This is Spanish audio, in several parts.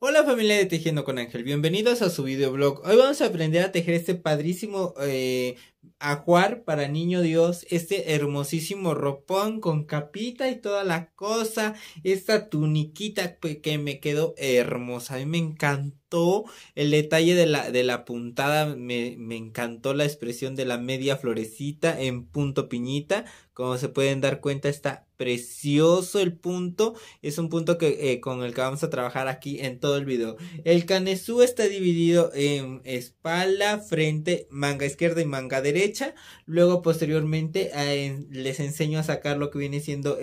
Hola familia de Tejiendo con Ángel, bienvenidos a su videoblog. Hoy vamos a aprender a tejer este padrísimo eh, ajuar para niño Dios, este hermosísimo ropón con capita y toda la cosa, esta tuniquita que me quedó hermosa, a mí me encantó el detalle de la, de la puntada, me, me encantó la expresión de la media florecita en punto piñita como se pueden dar cuenta, está precioso el punto. Es un punto que, eh, con el que vamos a trabajar aquí en todo el video. El canesú está dividido en espalda, frente, manga izquierda y manga derecha. Luego, posteriormente, les enseño a sacar lo que viene siendo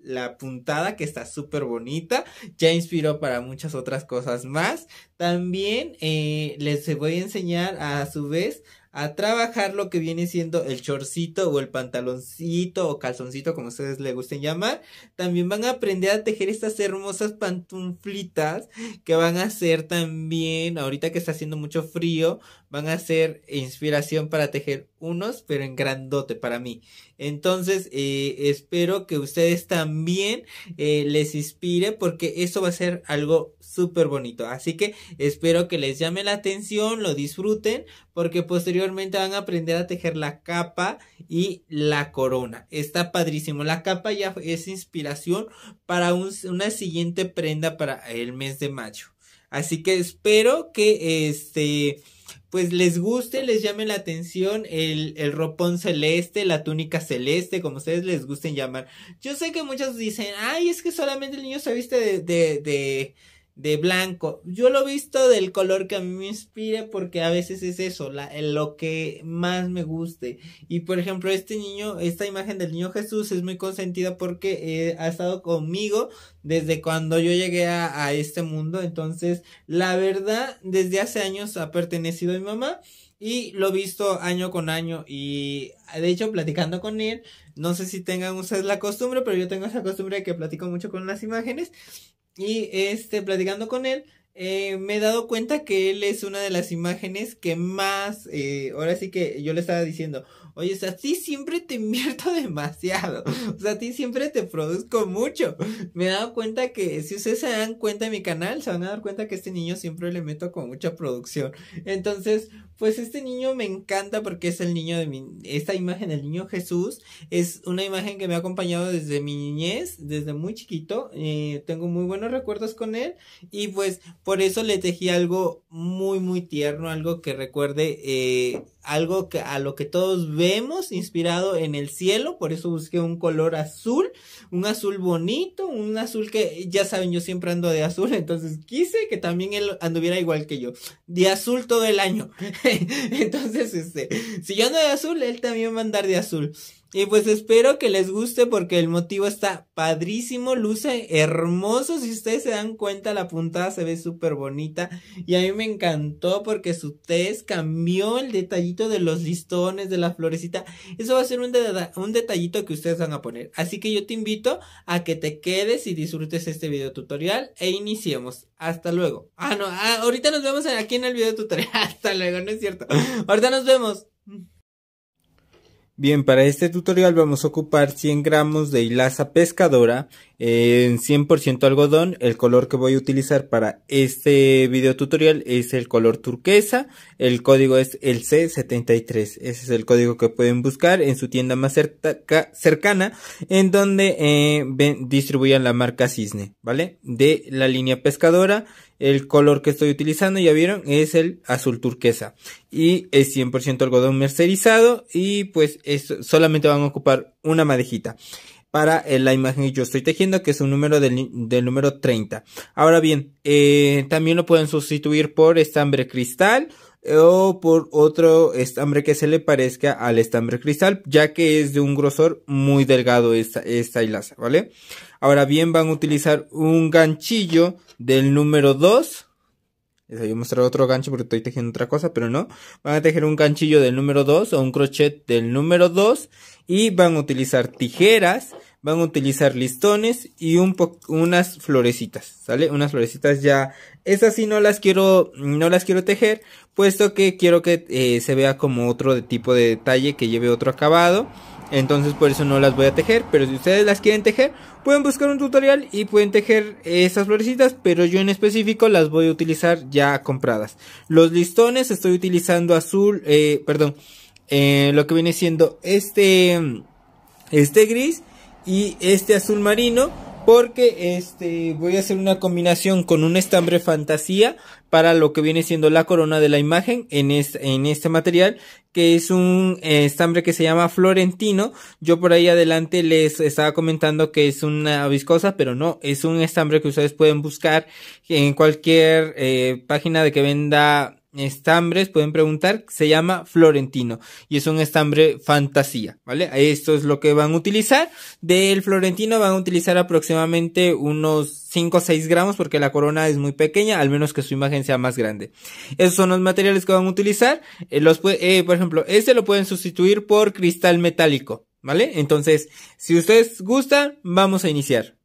la puntada, que está súper bonita. Ya inspiró para muchas otras cosas más. También eh, les voy a enseñar a su vez a trabajar lo que viene siendo el chorcito o el pantaloncito o calzoncito, como ustedes le gusten llamar. También van a aprender a tejer estas hermosas pantuflitas que van a ser también, ahorita que está haciendo mucho frío, van a ser inspiración para tejer unos, pero en grandote para mí. Entonces, eh, espero que ustedes también eh, les inspire porque eso va a ser algo súper bonito. Así que espero que les llame la atención, lo disfruten porque posteriormente van a aprender a tejer la capa y la corona. Está padrísimo. La capa ya es inspiración para una siguiente prenda para el mes de mayo. Así que espero que este pues les guste, les llame la atención el, el ropón celeste, la túnica celeste, como ustedes les gusten llamar. Yo sé que muchos dicen, ay, es que solamente el niño se viste de, de, de de blanco. Yo lo he visto del color que a mí me inspire porque a veces es eso, lo que más me guste. Y por ejemplo, este niño, esta imagen del niño Jesús es muy consentida porque eh, ha estado conmigo desde cuando yo llegué a, a este mundo. Entonces, la verdad, desde hace años ha pertenecido a mi mamá. Y lo he visto año con año y de hecho platicando con él, no sé si tengan ustedes la costumbre, pero yo tengo esa costumbre de que platico mucho con las imágenes y este, platicando con él, eh, me he dado cuenta que él es una de las imágenes que más, eh, ahora sí que yo le estaba diciendo, Oye, o sea, a ti siempre te invierto demasiado. O sea, a ti siempre te produzco mucho. Me he dado cuenta que si ustedes se dan cuenta de mi canal, se van a dar cuenta que este niño siempre le meto con mucha producción. Entonces, pues este niño me encanta porque es el niño de mi... Esta imagen del niño Jesús es una imagen que me ha acompañado desde mi niñez, desde muy chiquito. Eh, tengo muy buenos recuerdos con él y pues por eso le tejí algo muy, muy tierno, algo que recuerde... Eh, algo que, a lo que todos vemos inspirado en el cielo, por eso busqué un color azul, un azul bonito, un azul que ya saben, yo siempre ando de azul, entonces quise que también él anduviera igual que yo, de azul todo el año. entonces, este, si yo ando de azul, él también va a andar de azul. Y pues espero que les guste porque el motivo está padrísimo, luce hermoso. Si ustedes se dan cuenta, la puntada se ve súper bonita. Y a mí me encantó porque su test cambió el detallito de los listones, de la florecita. Eso va a ser un, un detallito que ustedes van a poner. Así que yo te invito a que te quedes y disfrutes este video tutorial e iniciemos. Hasta luego. Ah, no, ah, ahorita nos vemos aquí en el video tutorial. Hasta luego, no es cierto. Ahorita nos vemos. Bien, para este tutorial vamos a ocupar 100 gramos de hilaza pescadora en 100% algodón. El color que voy a utilizar para este video tutorial es el color turquesa. El código es el C73. Ese es el código que pueden buscar en su tienda más cerca, cercana en donde eh, distribuyan la marca Cisne, ¿vale? De la línea pescadora. El color que estoy utilizando, ya vieron, es el azul turquesa. Y es 100% algodón mercerizado y pues solamente van a ocupar una madejita para eh, la imagen que yo estoy tejiendo, que es un número del, número 30. Ahora bien, eh, también lo pueden sustituir por estambre cristal eh, o por otro estambre que se le parezca al estambre cristal, ya que es de un grosor muy delgado esta, esta hilaza, ¿vale? Ahora bien, van a utilizar un ganchillo del número 2. Les voy a mostrar otro gancho porque estoy tejiendo otra cosa, pero no. Van a tejer un ganchillo del número 2 o un crochet del número 2 y van a utilizar tijeras van a utilizar listones y un unas florecitas, ¿sale? Unas florecitas ya, esas sí no las quiero, no las quiero tejer, puesto que quiero que eh, se vea como otro tipo de detalle, que lleve otro acabado. Entonces por eso no las voy a tejer, pero si ustedes las quieren tejer, pueden buscar un tutorial y pueden tejer esas florecitas, pero yo en específico las voy a utilizar ya compradas. Los listones estoy utilizando azul, eh, perdón, eh, lo que viene siendo este, este gris y este azul marino porque este voy a hacer una combinación con un estambre fantasía para lo que viene siendo la corona de la imagen en este, en este material que es un eh, estambre que se llama florentino yo por ahí adelante les estaba comentando que es una viscosa pero no es un estambre que ustedes pueden buscar en cualquier eh, página de que venda estambres, pueden preguntar, se llama Florentino y es un estambre fantasía, ¿vale? Esto es lo que van a utilizar. Del Florentino van a utilizar aproximadamente unos 5 o 6 gramos porque la corona es muy pequeña, al menos que su imagen sea más grande. Esos son los materiales que van a utilizar. Eh, los, eh, por ejemplo, este lo pueden sustituir por cristal metálico, ¿vale? Entonces, si ustedes gustan, vamos a iniciar.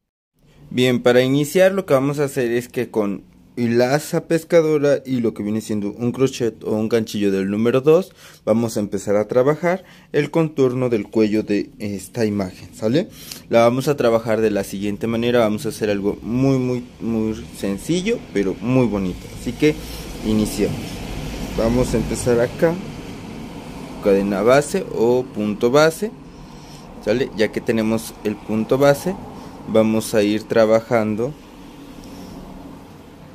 Bien, para iniciar lo que vamos a hacer es que con y la asa pescadora y lo que viene siendo un crochet o un ganchillo del número 2 vamos a empezar a trabajar el contorno del cuello de esta imagen sale la vamos a trabajar de la siguiente manera vamos a hacer algo muy muy muy sencillo pero muy bonito así que iniciamos vamos a empezar acá cadena base o punto base sale ya que tenemos el punto base vamos a ir trabajando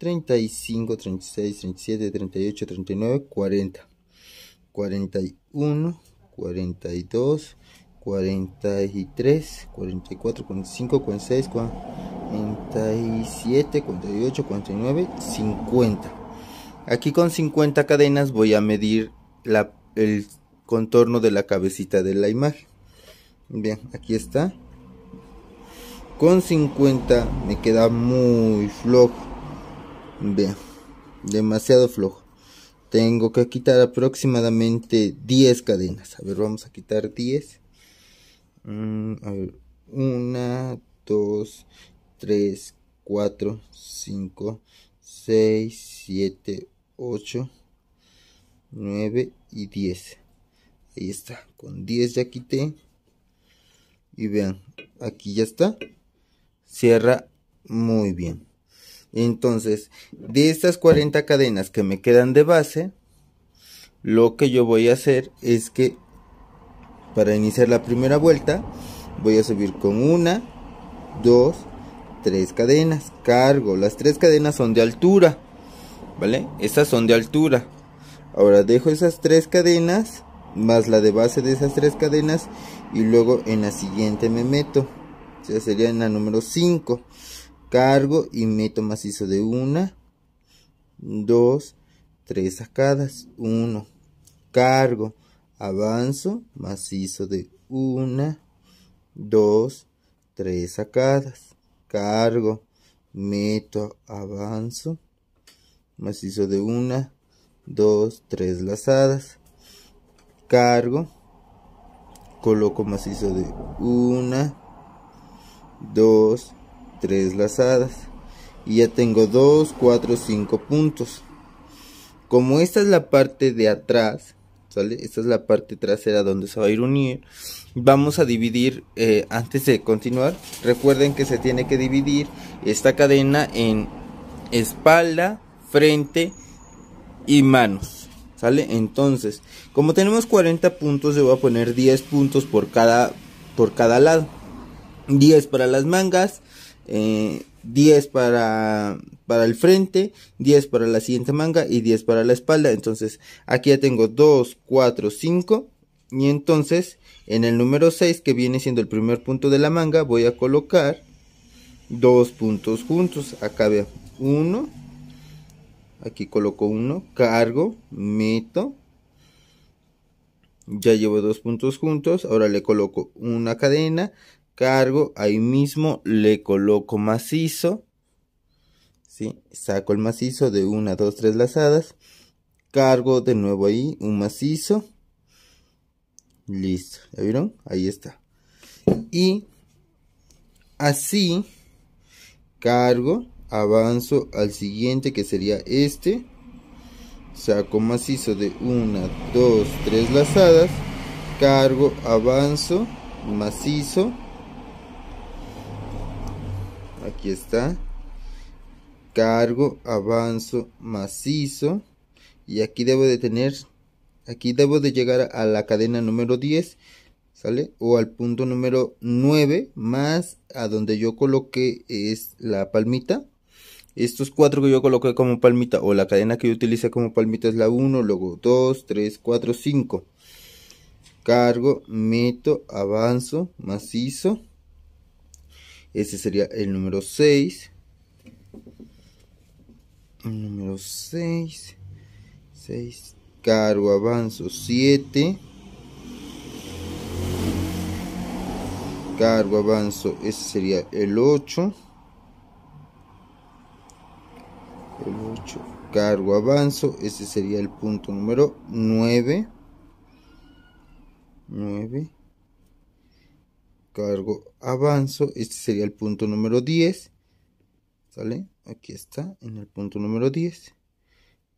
35, 36, 37, 38, 39, 40, 41, 42, 43, 44, 45, 46, 47, 48, 49, 50. Aquí con 50 cadenas voy a medir el contorno de la cabecita de la imagen. Bien, aquí está. Con 50 me queda muy flojo vean, demasiado flojo. Tengo que quitar aproximadamente 10 cadenas. A ver, vamos a quitar 10. Mm, a ver, 1, 2, 3, 4, 5, 6, 7, 8, 9 y 10. Ahí está, con 10 ya quité. Y vean, aquí ya está. Cierra muy bien. Entonces, de estas 40 cadenas que me quedan de base, lo que yo voy a hacer es que para iniciar la primera vuelta, voy a subir con una, dos, tres cadenas. Cargo, las tres cadenas son de altura, ¿vale? Estas son de altura. Ahora dejo esas tres cadenas más la de base de esas tres cadenas y luego en la siguiente me meto. O sea, sería en la número 5 cargo y meto macizo de una, dos, tres sacadas, uno, cargo, avanzo, macizo de una, dos, tres sacadas, cargo, meto, avanzo, macizo de una, dos, tres lazadas, cargo, coloco macizo de una, dos, tres lazadas y ya tengo 2 4 5 puntos como esta es la parte de atrás ¿sale? esta es la parte trasera donde se va a ir unir vamos a dividir eh, antes de continuar recuerden que se tiene que dividir esta cadena en espalda frente y manos ¿sale? entonces como tenemos 40 puntos yo voy a poner 10 puntos por cada por cada lado 10 para las mangas 10 eh, para, para el frente, 10 para la siguiente manga y 10 para la espalda. Entonces aquí ya tengo 2, 4, 5 y entonces en el número 6 que viene siendo el primer punto de la manga voy a colocar dos puntos juntos. Acá veo 1, aquí coloco 1, cargo, meto. Ya llevo dos puntos juntos, ahora le coloco una cadena, cargo, ahí mismo le coloco macizo, ¿sí? saco el macizo de una, dos, tres lazadas, cargo de nuevo ahí un macizo, listo, ¿ya vieron? Ahí está. Y así cargo, avanzo al siguiente que sería este, saco macizo de una, dos, tres lazadas, cargo, avanzo, macizo, aquí está cargo avanzo macizo y aquí debo de tener aquí debo de llegar a la cadena número 10 sale o al punto número 9 más a donde yo coloqué es la palmita estos cuatro que yo coloqué como palmita o la cadena que yo utilicé como palmita es la 1 luego 2 3 4 5 cargo meto avanzo macizo ese sería el número 6. El número 6. 6. Cargo, avanzo 7. Cargo, avanzo. Ese sería el 8. El 8. Cargo, avanzo. Ese sería el punto número 9. 9 cargo avanzo, este sería el punto número 10, ¿sale? Aquí está, en el punto número 10,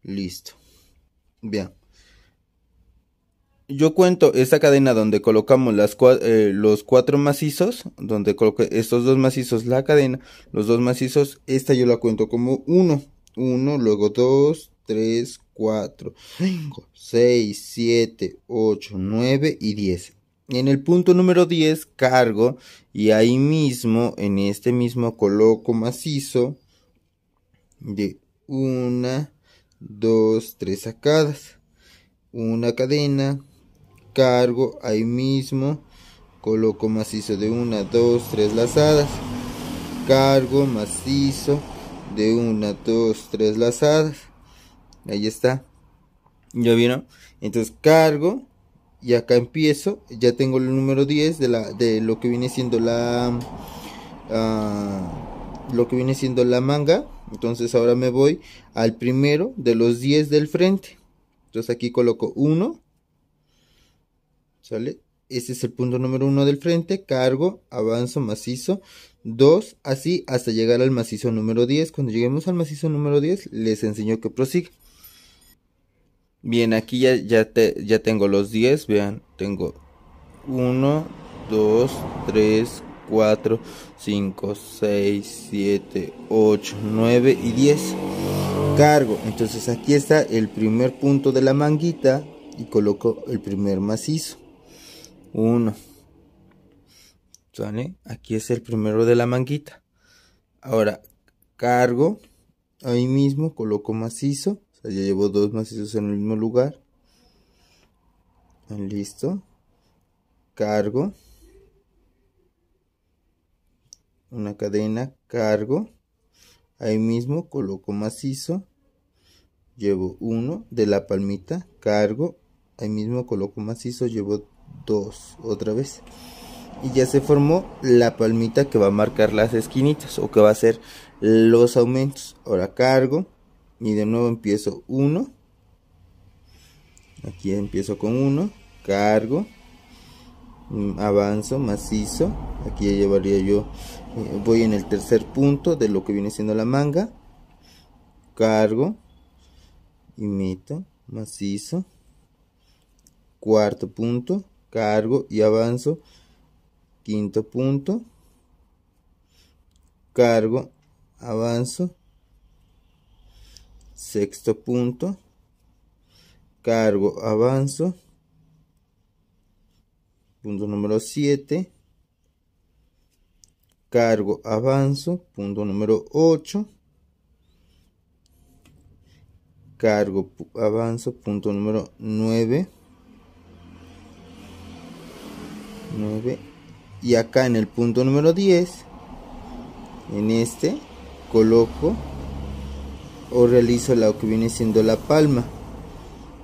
listo, bien. Yo cuento esta cadena donde colocamos las eh, los cuatro macizos, donde coloqué estos dos macizos, la cadena, los dos macizos, esta yo la cuento como 1, 1, luego 2, 3, 4, 5, 6, 7, 8, 9 y 10. En el punto número 10 cargo y ahí mismo, en este mismo coloco macizo de una, dos, tres sacadas, una cadena, cargo ahí mismo, coloco macizo de una, dos, tres lazadas, cargo macizo de una, dos, tres lazadas, ahí está, ¿ya vieron? Entonces cargo y acá empiezo, ya tengo el número 10 de, la, de lo que viene siendo la... Ah, lo que viene siendo la manga entonces ahora me voy al primero de los 10 del frente entonces aquí coloco 1 sale ese es el punto número 1 del frente cargo avanzo macizo 2 así hasta llegar al macizo número 10 cuando lleguemos al macizo número 10 les enseño que prosigue Bien, aquí ya, ya, te, tengo los 10, vean, tengo 1, 2, 3, 4, 5, 6, 7, 8, 9 y 10. Cargo, entonces aquí está el primer punto de la manguita y coloco el primer macizo. 1. ¿Sale? Aquí es el primero de la manguita. Ahora, cargo, ahí mismo coloco macizo ya llevo dos macizos en el mismo lugar. Listo. Cargo. Una cadena, cargo. Ahí mismo coloco macizo. Llevo uno de la palmita, cargo. Ahí mismo coloco macizo, llevo dos otra vez. Y ya se formó la palmita que va a marcar las esquinitas o que va a ser los aumentos. Ahora cargo y de nuevo empiezo 1 aquí empiezo con 1 cargo mm, avanzo macizo aquí ya llevaría yo eh, voy en el tercer punto de lo que viene siendo la manga cargo imito macizo cuarto punto cargo y avanzo quinto punto cargo avanzo sexto punto, cargo, avanzo, punto número 7, cargo, avanzo, punto número 8, cargo, avanzo, punto número 9, 9, y acá en el punto número 10, en este, coloco o realizo lo que viene siendo la palma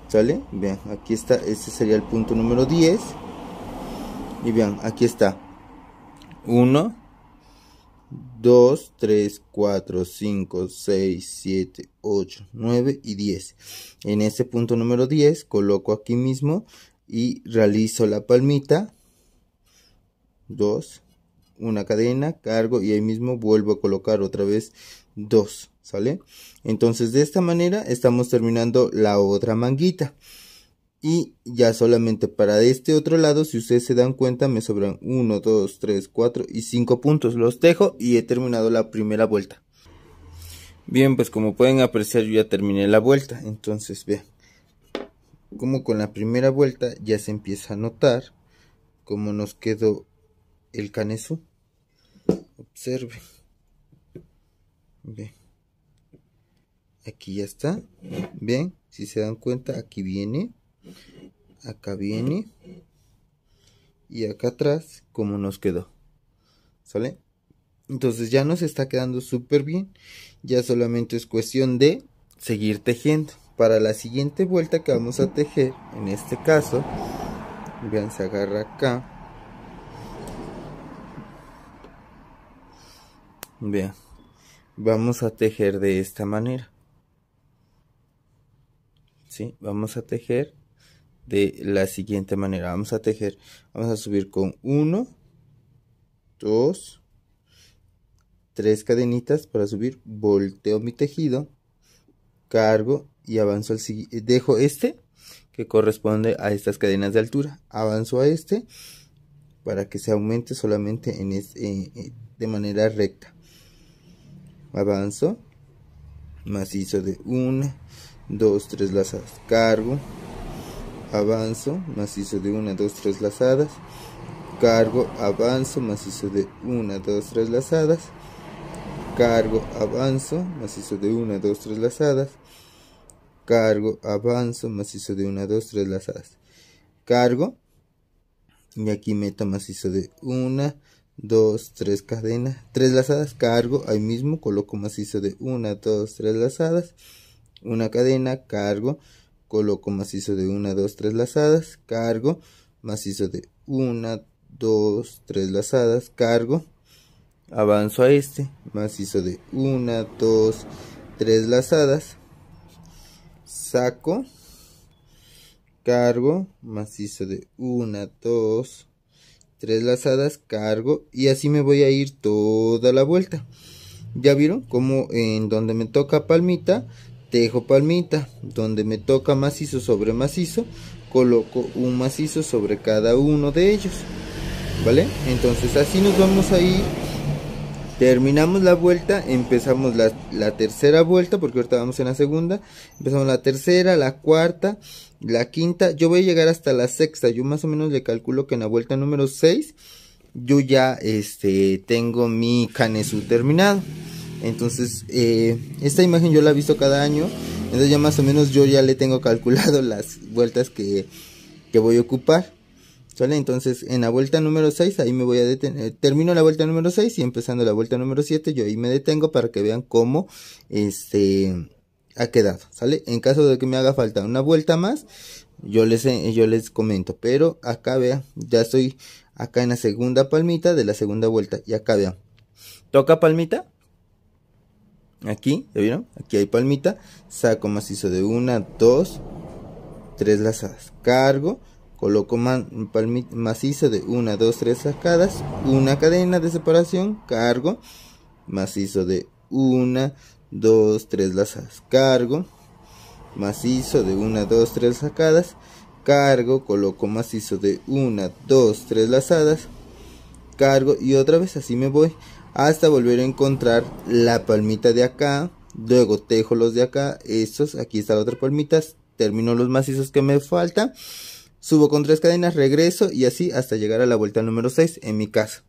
¿sale? vean, aquí está, este sería el punto número 10 y vean, aquí está 1 2, 3, 4, 5, 6, 7, 8, 9 y 10 en ese punto número 10 coloco aquí mismo y realizo la palmita 2 una cadena, cargo y ahí mismo vuelvo a colocar otra vez 2 ¿sale? Entonces de esta manera estamos terminando la otra manguita. Y ya solamente para este otro lado, si ustedes se dan cuenta, me sobran 1, 2, 3, 4 y 5 puntos. Los tejo y he terminado la primera vuelta. Bien, pues como pueden apreciar yo ya terminé la vuelta. Entonces vean, como con la primera vuelta ya se empieza a notar cómo nos quedó el canesú. Observen. Bien aquí ya está bien si se dan cuenta aquí viene acá viene y acá atrás como nos quedó sale entonces ya nos está quedando súper bien ya solamente es cuestión de seguir tejiendo para la siguiente vuelta que vamos a tejer en este caso vean se agarra acá vean vamos a tejer de esta manera Vamos a tejer de la siguiente manera. Vamos a tejer, vamos a subir con 1, 2, 3 cadenitas para subir, volteo mi tejido, cargo y avanzo al siguiente, dejo este que corresponde a estas cadenas de altura, avanzo a este para que se aumente solamente en este, de manera recta. Avanzo, macizo de 1, 2, 3 lazadas, cargo, avanzo, macizo de 1, 2, 3 lazadas, cargo, avanzo, macizo de 1, 2, 3 lazadas, cargo, avanzo, macizo de 1, 2, 3 lazadas, cargo, avanzo, macizo de 1, 2, 3 lazadas, cargo, y aquí meto macizo de 1, 2, 3 cadenas, 3 lazadas, cargo, ahí mismo coloco macizo de 1, 2, 3 lazadas, una cadena, cargo, coloco macizo de 1, 2, 3 lazadas, cargo, macizo de 1, 2, 3 lazadas, cargo, avanzo a este, macizo de 1, 2, 3 lazadas, saco, cargo, macizo de 1, 2, 3 lazadas, cargo y así me voy a ir toda la vuelta. Ya vieron cómo en donde me toca palmita tejo palmita, donde me toca macizo sobre macizo, coloco un macizo sobre cada uno de ellos. ¿Vale? Entonces así nos vamos a ir. Terminamos la vuelta, empezamos la, tercera vuelta, porque ahorita vamos en la segunda. Empezamos la tercera, la cuarta, la quinta. Yo voy a llegar hasta la sexta. Yo más o menos le calculo que en la vuelta número 6 yo ya este, tengo mi canesú terminado. Entonces, eh, esta imagen yo la he visto cada año. Entonces ya más o menos yo ya le tengo calculado las vueltas que, voy a ocupar. ¿Sale? Entonces en la vuelta número 6 ahí me voy a detener. Eh, termino la vuelta número 6 y empezando la vuelta número 7 yo ahí me detengo para que vean cómo este ha quedado. ¿Sale? En caso de que me haga falta una vuelta más, yo les, eh, yo les comento. Pero acá vean, ya estoy acá en la segunda palmita de la segunda vuelta. Y acá vean. Toca palmita Aquí, ¿ya vieron? Aquí hay palmita. Saco macizo de una, dos, tres lazadas. Cargo, coloco macizo de una, dos, tres sacadas. Una cadena de separación, cargo. Macizo de una, dos, tres lazadas. Cargo, macizo de una, dos, tres sacadas. Cargo, coloco macizo de una, dos, tres lazadas. Cargo y otra vez así me voy hasta volver a encontrar la palmita de acá, luego tejo los de acá, estos, aquí está la otra palmita, termino los macizos que me falta, subo con tres cadenas, regreso y así hasta llegar a la vuelta número 6 en mi caso,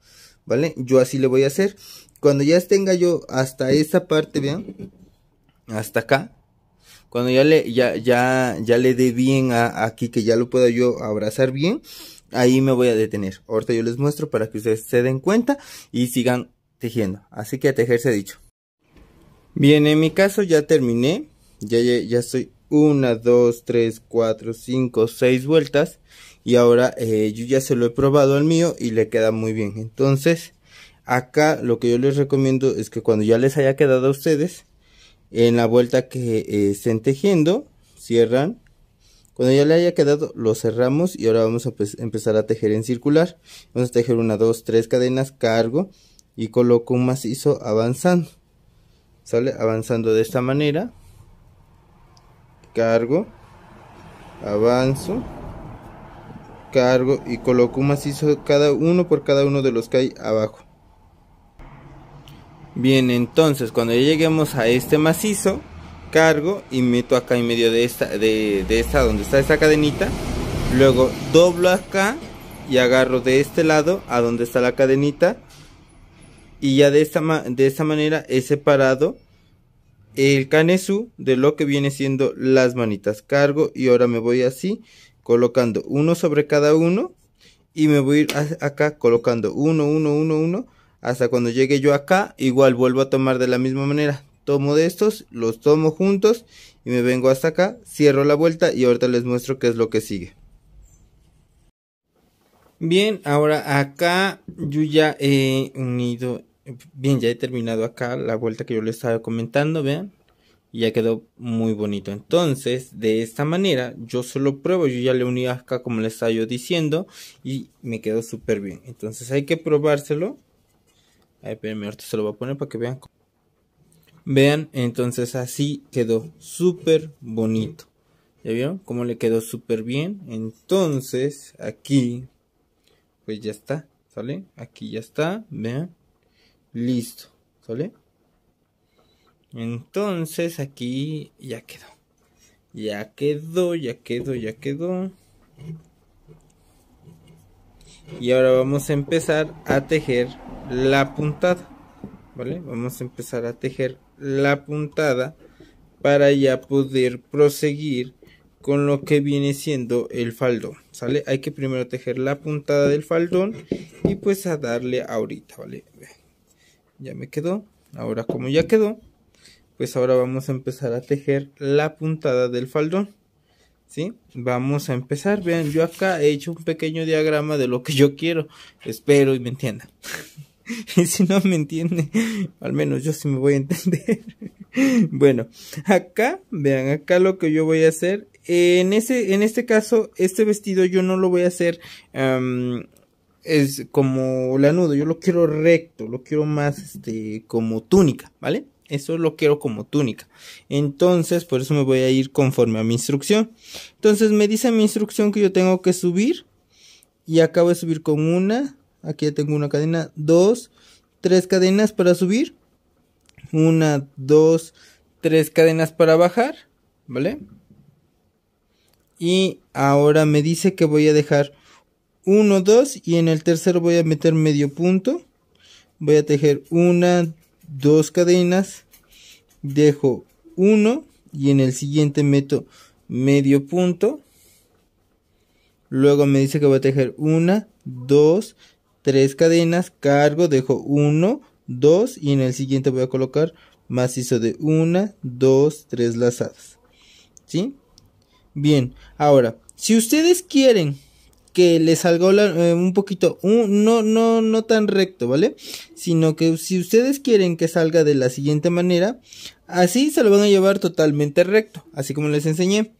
¿vale? Yo así le voy a hacer, cuando ya tenga yo hasta esta parte, bien hasta acá, cuando ya le, ya, ya, ya le dé bien a, aquí, que ya lo pueda yo abrazar bien, ahí me voy a detener. Ahorita yo les muestro para que ustedes se den cuenta y sigan tejiendo. Así que a tejer se dicho. Bien, en mi caso ya terminé. Ya, ya, ya estoy una, dos, tres, cuatro, cinco, seis vueltas. Y ahora eh, yo ya se lo he probado al mío y le queda muy bien. Entonces, acá lo que yo les recomiendo es que cuando ya les haya quedado a ustedes, en la vuelta que eh, estén tejiendo, cierran. Cuando ya le haya quedado, lo cerramos y ahora vamos a pues, empezar a tejer en circular. Vamos a tejer una, dos, tres cadenas, cargo y coloco un macizo avanzando sale avanzando de esta manera cargo avanzo cargo y coloco un macizo cada uno por cada uno de los que hay abajo bien entonces cuando lleguemos a este macizo cargo y meto acá en medio de esta de, de esta donde está esta cadenita luego doblo acá y agarro de este lado a donde está la cadenita y ya de esta, de manera he separado el canesú de lo que viene siendo las manitas. Cargo y ahora me voy así colocando uno sobre cada uno y me voy a ir acá colocando uno, uno, uno, uno hasta cuando llegue yo acá igual vuelvo a tomar de la misma manera. Tomo de estos, los tomo juntos y me vengo hasta acá, cierro la vuelta y ahorita les muestro qué es lo que sigue. Bien, ahora acá yo ya he unido Bien, ya he terminado acá la vuelta que yo les estaba comentando, vean. Y ya quedó muy bonito. Entonces, de esta manera, yo solo pruebo. Yo ya le uní acá como les estaba yo diciendo. Y me quedó súper bien. Entonces hay que probárselo. A ver, ahorita se lo voy a poner para que vean. Vean, entonces así quedó súper bonito. ¿Ya vieron? Cómo le quedó súper bien. Entonces, aquí, pues ya está, ¿sale? Aquí ya está, vean. Listo, ¿sale? Entonces aquí ya quedó. Ya quedó, ya quedó, ya quedó. Y ahora vamos a empezar a tejer la puntada. ¿Vale? Vamos a empezar a tejer la puntada para ya poder proseguir con lo que viene siendo el faldón, ¿sale? Hay que primero tejer la puntada del faldón y pues a darle ahorita, ¿vale? ya me quedó. Ahora como ya quedó, pues ahora vamos a empezar a tejer la puntada del faldón. ¿Sí? Vamos a empezar. Vean, yo acá he hecho un pequeño diagrama de lo que yo quiero. Espero y me entiendan. y si no me entiende, al menos yo sí me voy a entender. bueno, acá, vean, acá lo que yo voy a hacer. En, ese, en este caso, este vestido yo no lo voy a hacer es como nudo, yo lo quiero recto, lo quiero más este, como túnica, ¿vale? Eso lo quiero como túnica. Entonces, por eso me voy a ir conforme a mi instrucción. Entonces me dice mi instrucción que yo tengo que subir. Y acabo de subir con una. Aquí ya tengo una cadena. Dos. Tres cadenas para subir. Una, dos, tres cadenas para bajar. ¿Vale? Y ahora me dice que voy a dejar 1, 2 y en el tercero voy a meter medio punto. Voy a tejer 1, 2 cadenas, dejo 1 y en el siguiente meto medio punto. Luego me dice que voy a tejer 1, 2, 3 cadenas, cargo, dejo 1, 2 y en el siguiente voy a colocar macizo de 1, 2, 3 lazadas. ¿Sí? Bien, ahora, si ustedes quieren que le salga eh, un poquito, no, no, no tan recto, ¿vale? Sino que si ustedes quieren que salga de la siguiente manera, así se lo van a llevar totalmente recto, así como les enseñé.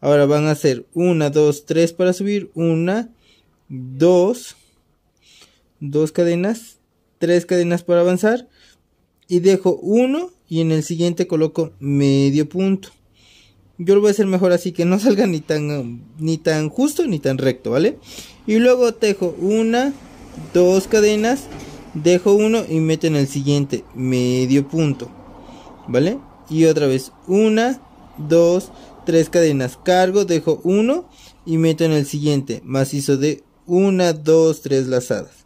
Ahora van a hacer una dos tres para subir, una dos dos cadenas, tres cadenas para avanzar y dejo uno y en el siguiente coloco medio punto yo lo voy a hacer mejor así que no salga ni tan, ni tan justo ni tan recto, ¿vale? Y luego tejo una, dos cadenas, dejo uno y meto en el siguiente medio punto, ¿vale? Y otra vez, una, dos, tres cadenas, cargo, dejo uno y meto en el siguiente, macizo de una, dos, tres lazadas.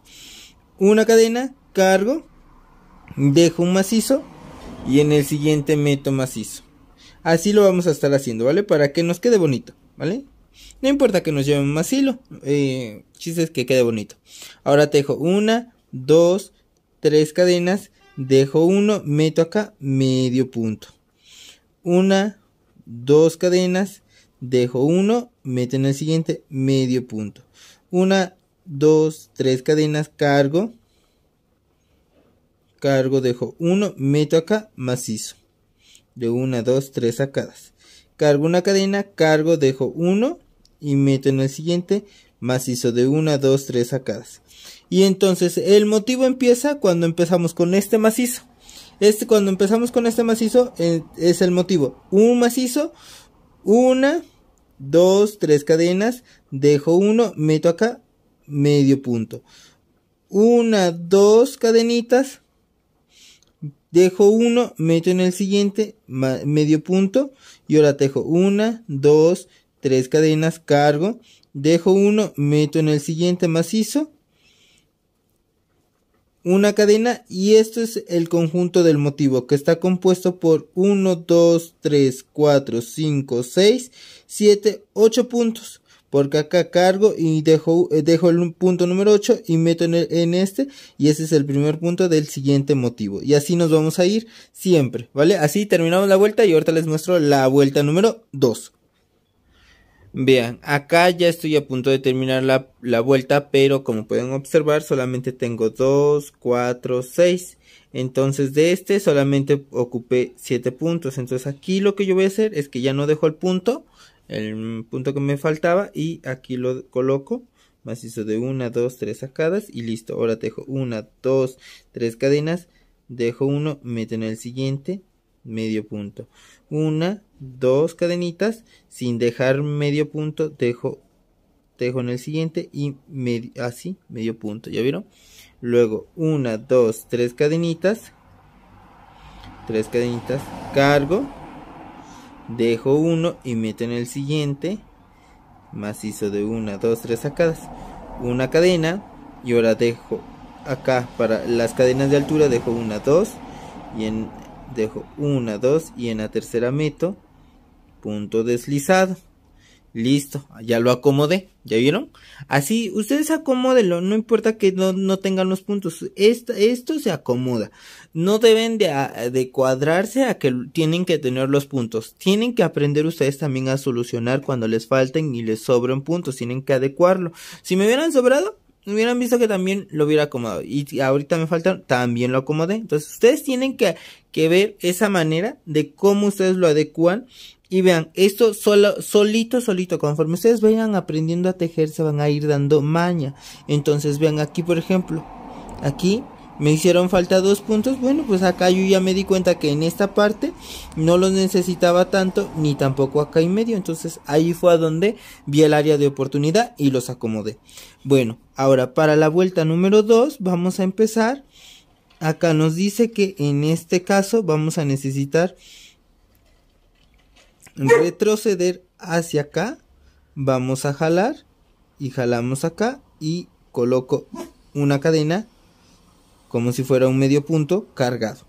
Una cadena, cargo, dejo un macizo y en el siguiente meto macizo. Así lo vamos a estar haciendo, ¿vale? Para que nos quede bonito, ¿vale? No importa que nos lleven más hilo, eh, chistes que quede bonito. Ahora te dejo una, dos, tres cadenas, dejo uno, meto acá medio punto. Una, dos cadenas, dejo uno, meto en el siguiente medio punto. Una, dos, tres cadenas, cargo, cargo, dejo uno, meto acá macizo de una, dos, tres sacadas. Cargo una cadena, cargo, dejo uno y meto en el siguiente macizo de una, dos, tres sacadas. Y entonces el motivo empieza cuando empezamos con este macizo. Este, cuando empezamos con este macizo eh, es el motivo. Un macizo, una, dos, tres cadenas, dejo uno, meto acá, medio punto. Una, dos cadenitas, Dejo uno, meto en el siguiente, medio punto, y ahora tejo una, dos, tres cadenas, cargo, dejo uno, meto en el siguiente macizo, una cadena y esto es el conjunto del motivo que está compuesto por 1, 2, 3, 4, 5, 6, 7, 8 puntos porque acá cargo y dejo, eh, el punto número 8 y meto en, este y ese es el primer punto del siguiente motivo y así nos vamos a ir siempre, ¿vale? Así terminamos la vuelta y ahorita les muestro la vuelta número 2. Vean, acá ya estoy a punto de terminar la, la vuelta, pero como pueden observar solamente tengo 2, 4, 6. Entonces de este solamente ocupé 7 puntos. Entonces aquí lo que yo voy a hacer es que ya no dejo el punto el punto que me faltaba y aquí lo coloco macizo de 1, 2, 3 sacadas y listo. Ahora dejo 1, 2, 3 cadenas, dejo 1, meto en el siguiente medio punto. 1, 2 cadenitas, sin dejar medio punto, dejo, dejo en el siguiente y así, medio punto, ¿ya vieron? Luego 1, 2, 3 cadenitas, 3 cadenitas, cargo dejo uno y meto en el siguiente macizo de una dos tres sacadas una cadena y ahora dejo acá para las cadenas de altura dejo una dos y en dejo una dos y en la tercera meto punto deslizado Listo, ya lo acomodé, ¿ya vieron? Así, ustedes acomodenlo, no importa que no, no tengan los puntos, esto, esto, se acomoda. No deben ah, de, cuadrarse a que tienen que tener los puntos. Tienen que aprender ustedes también a solucionar cuando les falten y les sobren puntos, tienen que adecuarlo. Si me hubieran sobrado, hubieran visto que también lo hubiera acomodado. Y ahorita me faltan, también lo acomodé. Entonces, ustedes tienen que, que ver esa manera de cómo ustedes lo adecuan y vean, esto solo, solito, solito, conforme ustedes vayan aprendiendo a tejer, se van a ir dando maña. Entonces, vean aquí, por ejemplo, aquí me hicieron falta dos puntos. Bueno, pues acá yo ya me di cuenta que en esta parte no los necesitaba tanto, ni tampoco acá en medio. Entonces, ahí fue a donde vi el área de oportunidad y los acomodé. Bueno, ahora para la vuelta número 2, vamos a empezar. Acá nos dice que en este caso vamos a necesitar retroceder hacia acá, vamos a jalar y jalamos acá y coloco una cadena como si fuera un medio punto cargado.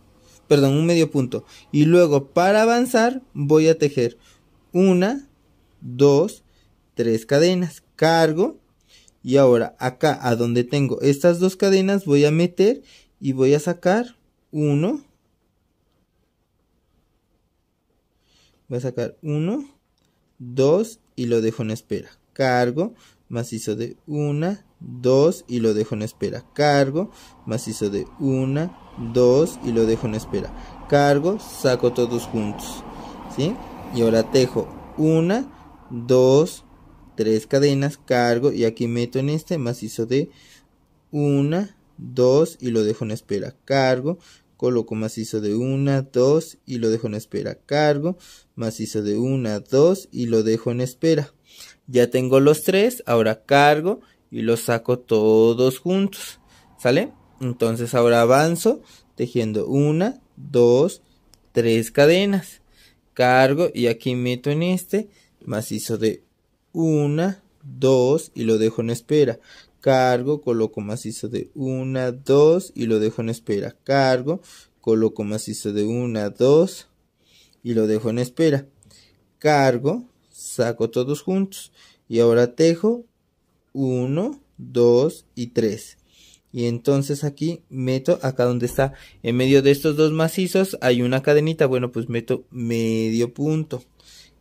Perdón, un medio punto. Y luego para avanzar voy a tejer una, dos, tres cadenas. Cargo. Y ahora acá a donde tengo estas dos cadenas voy a meter y voy a sacar uno, voy a sacar 1, 2 y lo dejo en espera. Cargo, macizo de 1, 2 y lo dejo en espera. Cargo, macizo de 1, 2 y lo dejo en espera. Cargo, saco todos juntos. ¿Sí? Y ahora tejo 1, 2, 3 cadenas, cargo y aquí meto en este macizo de 1, 2 y lo dejo en espera. Cargo, coloco macizo de 1, 2 y lo dejo en espera. Cargo, Macizo de una, dos y lo dejo en espera. Ya tengo los tres, ahora cargo y los saco todos juntos. ¿Sale? Entonces ahora avanzo tejiendo una, dos, tres cadenas. Cargo y aquí meto en este macizo de una, dos y lo dejo en espera. Cargo, coloco macizo de una, dos y lo dejo en espera. Cargo, coloco macizo de una, dos y lo dejo en espera. Cargo, saco todos juntos y ahora tejo 1, 2 y 3. Y entonces aquí meto acá donde está en medio de estos dos macizos hay una cadenita. Bueno, pues meto medio punto.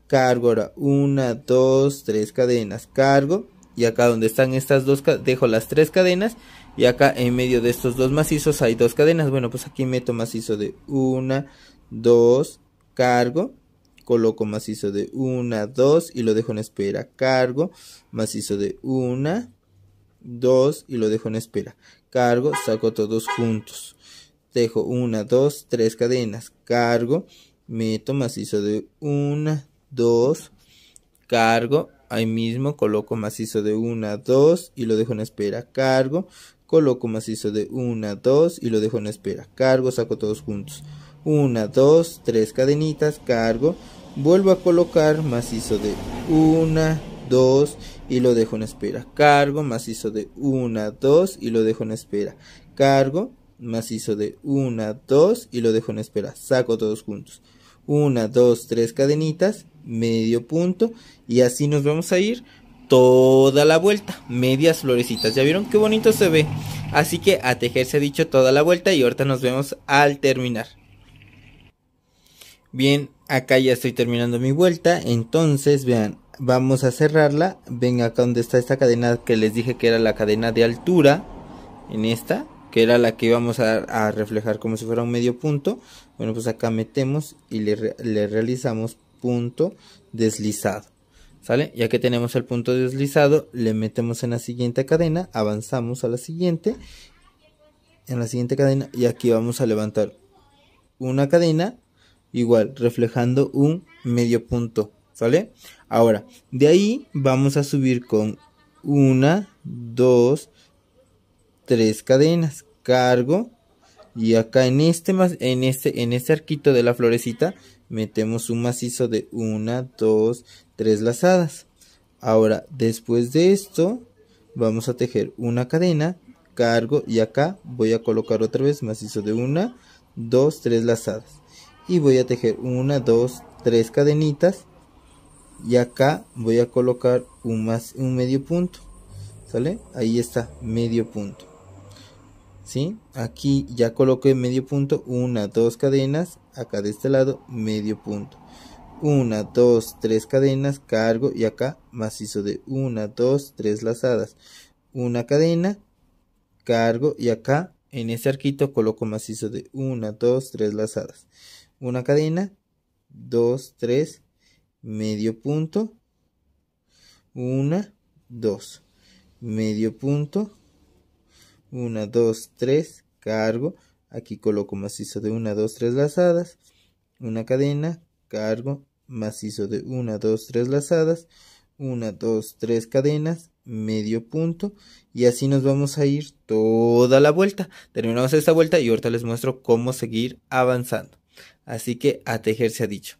Cargo ahora Una. Dos. Tres cadenas. Cargo y acá donde están estas dos dejo las tres cadenas y acá en medio de estos dos macizos hay dos cadenas. Bueno, pues aquí meto macizo de 1, 2, cargo, coloco macizo de 1, 2 y lo dejo en espera, cargo, macizo de 1, 2 y lo dejo en espera, cargo, saco todos juntos, dejo 1, 2, 3 cadenas, cargo, meto macizo de 1, 2, cargo, ahí mismo coloco macizo de 1, 2 y lo dejo en espera, cargo, coloco macizo de 1, 2 y lo dejo en espera, cargo, saco todos juntos una, dos, tres cadenitas, cargo, vuelvo a colocar macizo de una, dos y lo dejo en espera, cargo, macizo de una, dos y lo dejo en espera, cargo, macizo de una, dos y lo dejo en espera, saco todos juntos, una, dos, tres cadenitas, medio punto y así nos vamos a ir toda la vuelta, medias florecitas. ¿Ya vieron qué bonito se ve? Así que a tejer se ha dicho toda la vuelta y ahorita nos vemos al terminar. Bien, acá ya estoy terminando mi vuelta. Entonces, vean, vamos a cerrarla. Ven acá donde está esta cadena que les dije que era la cadena de altura. En esta, que era la que íbamos a, reflejar como si fuera un medio punto. Bueno, pues acá metemos y le, le realizamos punto deslizado. ¿Sale? Ya que tenemos el punto deslizado, le metemos en la siguiente cadena, avanzamos a la siguiente, en la siguiente cadena y aquí vamos a levantar una cadena igual, reflejando un medio punto, ¿sale? Ahora, de ahí vamos a subir con una, dos, tres cadenas, cargo y acá en este en este en este arquito de la florecita metemos un macizo de una, dos, tres lazadas. Ahora, después de esto vamos a tejer una cadena, cargo y acá voy a colocar otra vez macizo de una, dos, tres lazadas y voy a tejer una dos tres cadenitas y acá voy a colocar un más un medio punto sale ahí está medio punto ¿Sí? aquí ya coloqué medio punto una dos cadenas acá de este lado medio punto una dos tres cadenas cargo y acá macizo de una dos tres lazadas una cadena cargo y acá en ese arquito coloco macizo de una dos tres lazadas una cadena, 2, 3, medio punto, 1, 2, medio punto, 1, 2, 3, cargo, aquí coloco macizo de 1, 2, 3 lazadas, una cadena, cargo, macizo de 1, 2, 3 lazadas, 1, 2, 3 cadenas, medio punto y así nos vamos a ir toda la vuelta. Terminamos esta vuelta y ahorita les muestro cómo seguir avanzando. Así que a tejer se ha dicho.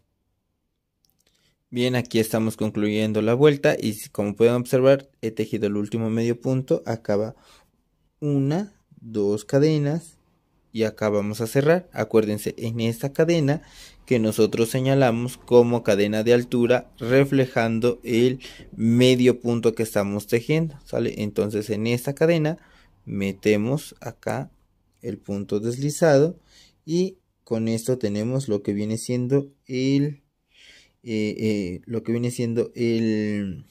Bien, aquí estamos concluyendo la vuelta y como pueden observar he tejido el último medio punto. Acaba una, dos cadenas y acá vamos a cerrar. Acuérdense en esta cadena que nosotros señalamos como cadena de altura reflejando el medio punto que estamos tejiendo. ¿sale? Entonces en esta cadena metemos acá el punto deslizado y con esto tenemos lo que viene siendo el eh, eh, lo que viene siendo el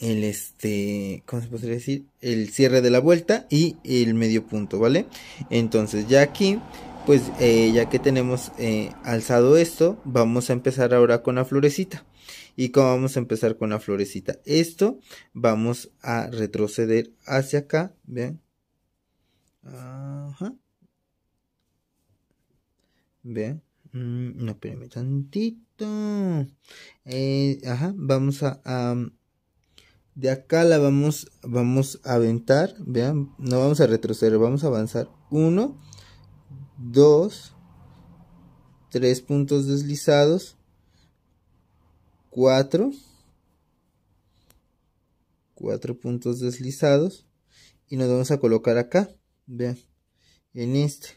el este cómo se podría decir el cierre de la vuelta y el medio punto vale entonces ya aquí pues eh, ya que tenemos alzado esto vamos a empezar ahora con la florecita y cómo vamos a empezar con la florecita esto vamos a retroceder hacia acá bien Ajá. Vean. Mm, no, espérame tantito. Eh, ajá, vamos a, de acá la vamos, vamos a aventar. Vean, no vamos a retroceder, vamos a avanzar. Uno, dos, tres puntos deslizados. Cuatro. Cuatro puntos deslizados. Y nos vamos a colocar acá. Vean, en este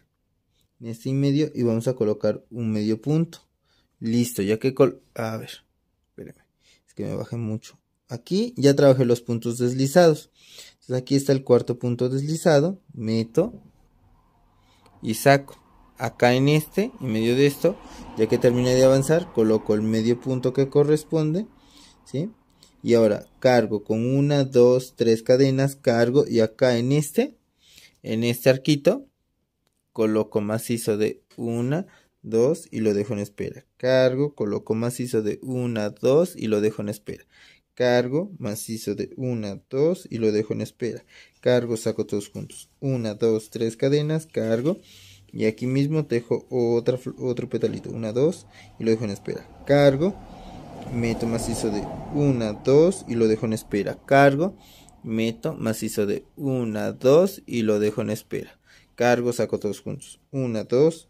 en este y medio y vamos a colocar un medio punto. Listo, ya que a ver, espérame, es que me bajé mucho. Aquí ya trabajé los puntos deslizados. Entonces aquí está el cuarto punto deslizado, meto y saco. Acá en este, en medio de esto, ya que terminé de avanzar, coloco el medio punto que corresponde, ¿sí? Y ahora cargo con una, dos, tres cadenas, cargo y acá en este, en este arquito, coloco macizo de una, dos y lo dejo en espera. Cargo, coloco macizo de una, dos y lo dejo en espera. Cargo, macizo de una, dos y lo dejo en espera. Cargo, saco todos juntos. una, dos, tres cadenas, cargo. Y aquí mismo dejo otro petalito. una, dos y lo dejo en espera. Cargo, meto macizo de una, dos y lo dejo en espera. Cargo, meto macizo de una, dos y lo dejo en espera cargo, saco todos juntos. Una, dos,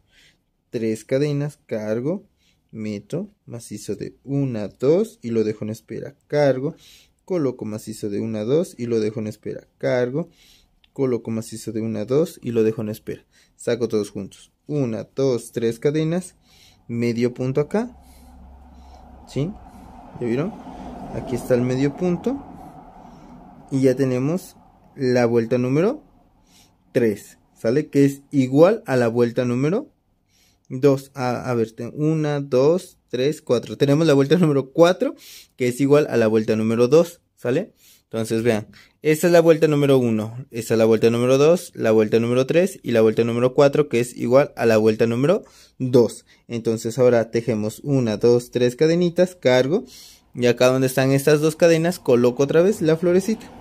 tres cadenas, cargo, meto, macizo de una, dos y lo dejo en espera, cargo, coloco macizo de una, dos y lo dejo en espera, cargo, coloco macizo de una, dos y lo dejo en espera. Saco todos juntos. Una, dos, tres cadenas, medio punto acá. ¿Sí? ¿Ya vieron? Aquí está el medio punto. Y ya tenemos la vuelta número 3. ¿sale? Que es igual a la vuelta número 2. A, ver, 1, 2, 3, 4. Tenemos la vuelta número 4, que es igual a la vuelta número 2, ¿sale? Entonces, vean, esa es la vuelta número 1, Esta es la vuelta número 2, la vuelta número 3 y la vuelta número 4, que es igual a la vuelta número 2. Entonces, ahora tejemos 1, 2, 3 cadenitas, cargo, y acá donde están estas dos cadenas, coloco otra vez la florecita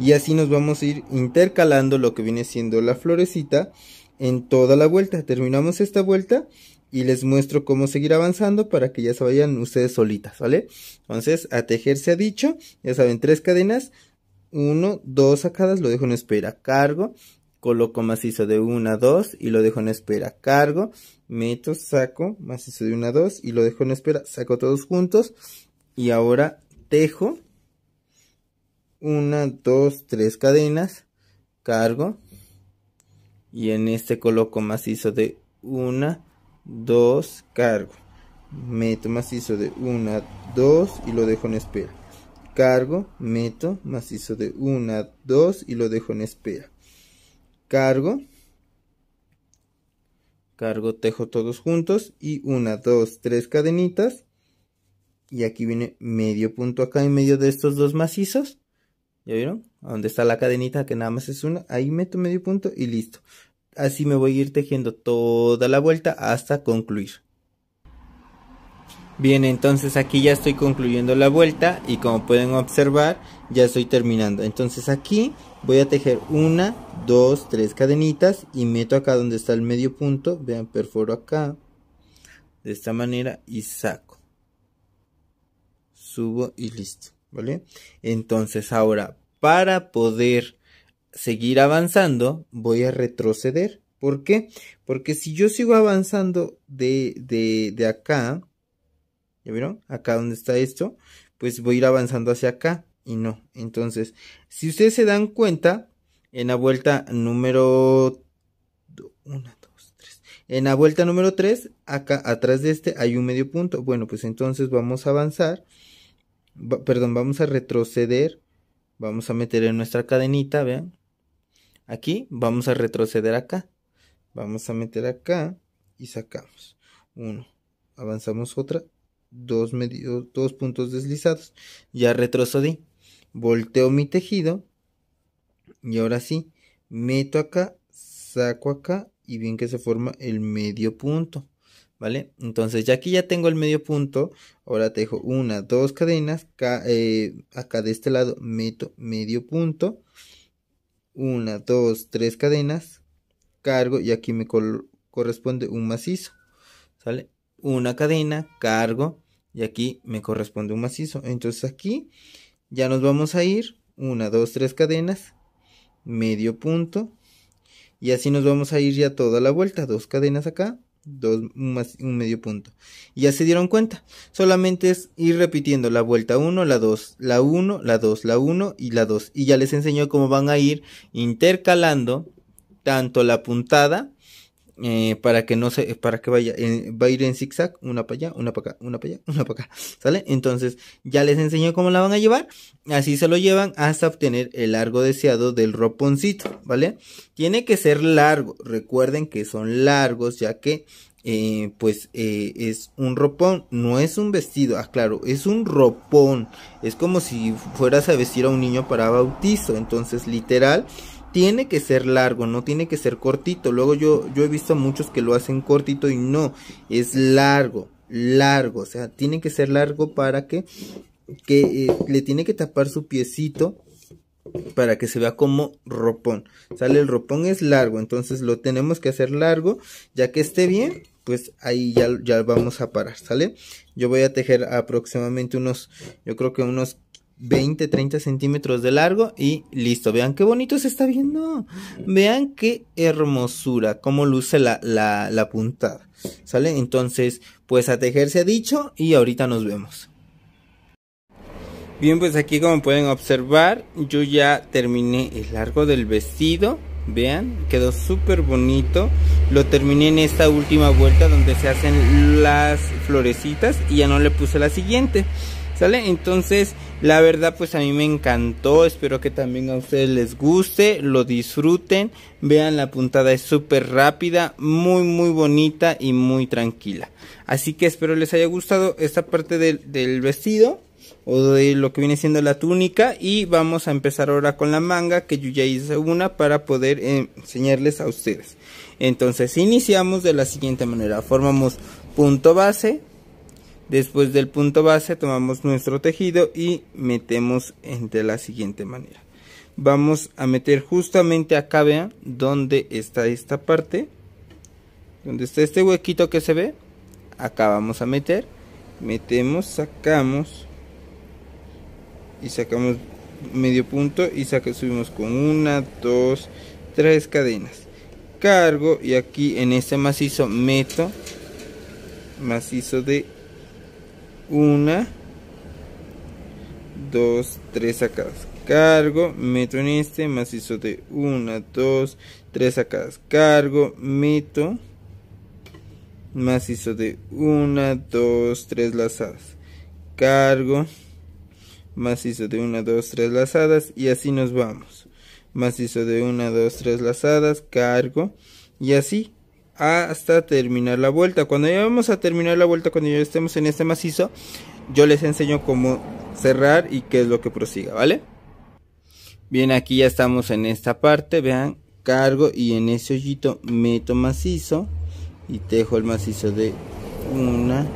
y así nos vamos a ir intercalando lo que viene siendo la florecita en toda la vuelta. Terminamos esta vuelta y les muestro cómo seguir avanzando para que ya se vayan ustedes solitas, ¿vale? Entonces, a tejer se ha dicho, ya saben, tres cadenas, uno, dos sacadas, lo dejo en espera, cargo, coloco macizo de una, dos y lo dejo en espera, cargo, meto, saco, macizo de una, dos y lo dejo en espera, saco todos juntos y ahora tejo una, dos, tres cadenas, cargo y en este coloco macizo de una, dos, cargo. Meto macizo de una, dos y lo dejo en espera. Cargo, meto macizo de una, dos y lo dejo en espera. Cargo, cargo, tejo todos juntos y una, dos, tres cadenitas. Y aquí viene medio punto acá en medio de estos dos macizos ¿Ya vieron? Donde está la cadenita que nada más es una. Ahí meto medio punto y listo. Así me voy a ir tejiendo toda la vuelta hasta concluir. Bien, entonces aquí ya estoy concluyendo la vuelta y como pueden observar ya estoy terminando. Entonces aquí voy a tejer una, dos, tres cadenitas y meto acá donde está el medio punto. Vean, perforo acá de esta manera y saco. Subo y listo. ¿vale? Entonces ahora, para poder seguir avanzando, voy a retroceder. ¿Por qué? Porque si yo sigo avanzando de, de, de acá, ¿ya vieron? Acá donde está esto, pues voy a ir avanzando hacia acá y no. Entonces, si ustedes se dan cuenta, en la vuelta número 1, 2, 3. En la vuelta número 3, acá atrás de este hay un medio punto. Bueno, pues entonces vamos a avanzar perdón, vamos a retroceder, vamos a meter en nuestra cadenita, vean, aquí, vamos a retroceder acá, vamos a meter acá y sacamos, uno, avanzamos otra, dos, dos puntos deslizados, ya retrocedí, volteo mi tejido y ahora sí, meto acá, saco acá y bien que se forma el medio punto. ¿vale? Entonces ya aquí ya tengo el medio punto, ahora te dejo una, dos cadenas, acá, eh, acá de este lado meto medio punto, una, dos, tres cadenas, cargo y aquí me corresponde un macizo, ¿sale? Una cadena, cargo y aquí me corresponde un macizo, entonces aquí ya nos vamos a ir, una, dos, tres cadenas, medio punto, y así nos vamos a ir ya toda la vuelta, dos cadenas acá, dos, más un medio punto. Y ya se dieron cuenta. Solamente es ir repitiendo la vuelta 1, la 2, la 1, la 2, la 1 y la 2. Y ya les enseñó cómo van a ir intercalando tanto la puntada eh, para que no se, eh, para que vaya, eh, va a ir en zigzag, una para allá, una para acá, una para allá, una para acá, ¿sale? Entonces ya les enseño cómo la van a llevar, así se lo llevan hasta obtener el largo deseado del roponcito, ¿vale? Tiene que ser largo, recuerden que son largos ya que pues es un ropón, no es un vestido, ah claro, es un ropón, es como si fueras a vestir a un niño para bautizo, entonces literal tiene que ser largo, no tiene que ser cortito. Luego yo, yo he visto muchos que lo hacen cortito y no, es largo, largo. O sea, tiene que ser largo para que, que eh, le tiene que tapar su piecito para que se vea como ropón. Sale el ropón es largo, entonces lo tenemos que hacer largo, ya que esté bien, pues ahí ya, ya vamos a parar, ¿sale? Yo voy a tejer aproximadamente unos, yo creo que unos 20, 30 centímetros de largo y listo. Vean qué bonito se está viendo. Vean qué hermosura, cómo luce la, la, la puntada. ¿Sale? Entonces, pues a tejer se ha dicho y ahorita nos vemos. Bien, pues aquí como pueden observar, yo ya terminé el largo del vestido. Vean, quedó súper bonito. Lo terminé en esta última vuelta donde se hacen las florecitas y ya no le puse la siguiente. ¿Sale? Entonces, la verdad, pues a mí me encantó. Espero que también a ustedes les guste, lo disfruten. Vean, la puntada es súper rápida, muy, muy bonita y muy tranquila. Así que espero les haya gustado esta parte del, vestido o de lo que viene siendo la túnica y vamos a empezar ahora con la manga que yo ya hice una para poder enseñarles a ustedes entonces iniciamos de la siguiente manera formamos punto base Después del punto base tomamos nuestro tejido y metemos de la siguiente manera. Vamos a meter justamente acá, vean, donde está esta parte. Donde está este huequito que se ve. Acá vamos a meter. Metemos, sacamos. Y sacamos medio punto y saca, subimos con una, dos, tres cadenas. Cargo y aquí en este macizo meto macizo de 1, 2, 3 sacadas, cargo, meto en este, macizo de 1, 2, 3 sacadas, cargo, meto, macizo de 1, 2, 3 lazadas, cargo, macizo de 1, 2, 3 lazadas y así nos vamos, macizo de 1, 2, 3 lazadas, cargo y así hasta terminar la vuelta. Cuando ya vamos a terminar la vuelta, cuando ya estemos en este macizo, yo les enseño cómo cerrar y qué es lo que prosiga, ¿vale? Bien, aquí ya estamos en esta parte, vean, cargo y en ese hoyito meto macizo y tejo el macizo de una,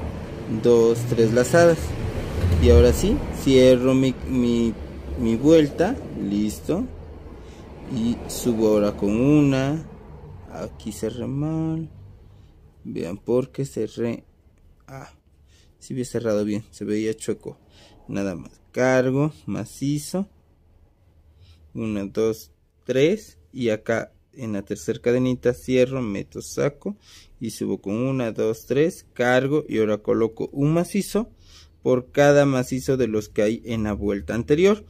dos, tres lazadas. Y ahora sí, cierro mi, mi vuelta, listo. Y subo ahora con una, Aquí cerré mal. Vean, por porque cerré. Ah, si hubiera cerrado bien, se veía chueco. Nada más. Cargo, macizo. 1, 2, 3. Y acá en la tercera cadenita cierro, meto, saco. Y subo con 1, 2, 3. Cargo y ahora coloco un macizo por cada macizo de los que hay en la vuelta anterior.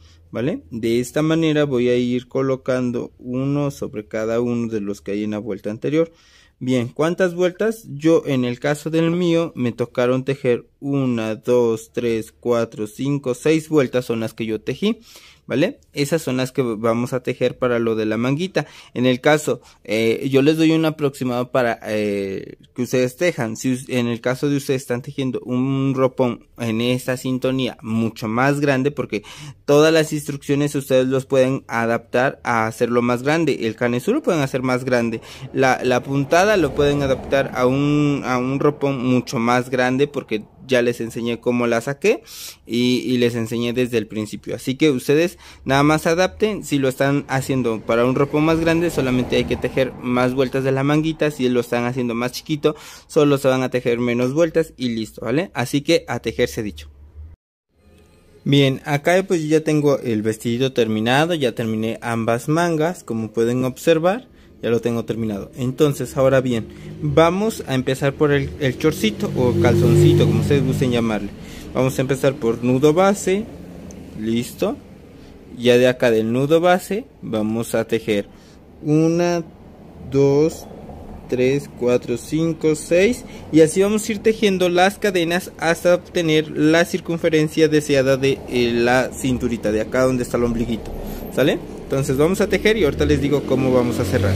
De esta manera voy a ir colocando uno sobre cada uno de los que hay en la vuelta anterior. Bien, ¿cuántas vueltas? Yo en el caso del mío me tocaron tejer una dos tres cuatro cinco seis vueltas son las que yo tejí. ¿vale? Esas son las que vamos a tejer para lo de la manguita. En el caso, eh, yo les doy un aproximado para eh, que ustedes tejan. Si en el caso de ustedes están tejiendo un ropón en esta sintonía mucho más grande, porque todas las instrucciones ustedes los pueden adaptar a hacerlo más grande. El canesú lo pueden hacer más grande. La, la puntada lo pueden adaptar a un, a un ropón mucho más grande porque ya les enseñé cómo la saqué y, les enseñé desde el principio. Así que ustedes nada más adapten, si lo están haciendo para un ropo más grande solamente hay que tejer más vueltas de la manguita, si lo están haciendo más chiquito solo se van a tejer menos vueltas y listo, ¿vale? Así que a tejerse dicho. Bien, acá pues ya tengo el vestidito terminado, ya terminé ambas mangas como pueden observar ya lo tengo terminado entonces ahora bien vamos a empezar por el, chorcito o calzoncito como ustedes gusten llamarle vamos a empezar por nudo base listo ya de acá del nudo base vamos a tejer una dos 3, 4, 5, 6 y así vamos a ir tejiendo las cadenas hasta obtener la circunferencia deseada de eh, la cinturita de acá donde está el ombliguito, ¿sale? Entonces vamos a tejer y ahorita les digo cómo vamos a cerrar.